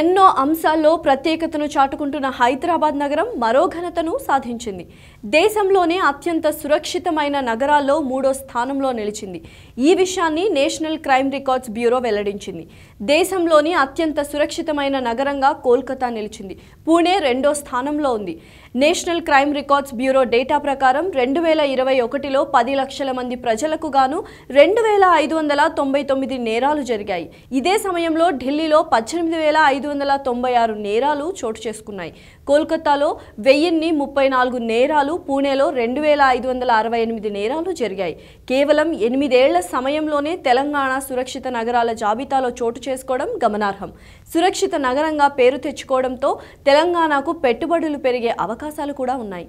ఎన్నో అంశాల్లో ప్రత్యేకతను చాటుకుంటున్న హైదరాబాద్ నగరం మరో ఘనతను సాధించింది దేశంలోనే అత్యంత సురక్షితమైన నగరాల్లో మూడో స్థానంలో నిలిచింది ఈ విషయాన్ని నేషనల్ క్రైమ్ రికార్డ్స్ బ్యూరో వెల్లడించింది దేశంలోని అత్యంత సురక్షితమైన నగరంగా కోల్కతా నిలిచింది పూణే రెండో స్థానంలో ఉంది National Crime Records Bureau data ప్రకారం రెండు వేల ఇరవై ఒకటిలో పది లక్షల మంది ప్రజలకు గాను రెండు వేల ఐదు వందల తొంభై తొమ్మిది నేరాలు జరిగాయి ఇదే సమయంలో ఢిల్లీలో పద్దెనిమిది వేల ఐదు వందల తొంభై ఆరు నేరాలు చోటు చేసుకున్నాయి కోల్కతాలో వెయ్యిన్ని ముప్పై నాలుగు నేరాలు పూణేలో రెండు వేల ఐదు వందల అరవై ఎనిమిది నేరాలు జరిగాయి కేవలం ఎనిమిదేళ్ల సమయంలోనే తెలంగాణ సురక్షిత నగరాల జాబితాలో చోటు చేసుకోవడం గమనార్హం సురక్షిత నగరంగా పేరు తెచ్చుకోవడంతో తెలంగాణకు పెట్టుబడులు పెరిగే అవకాశాలు కూడా ఉన్నాయి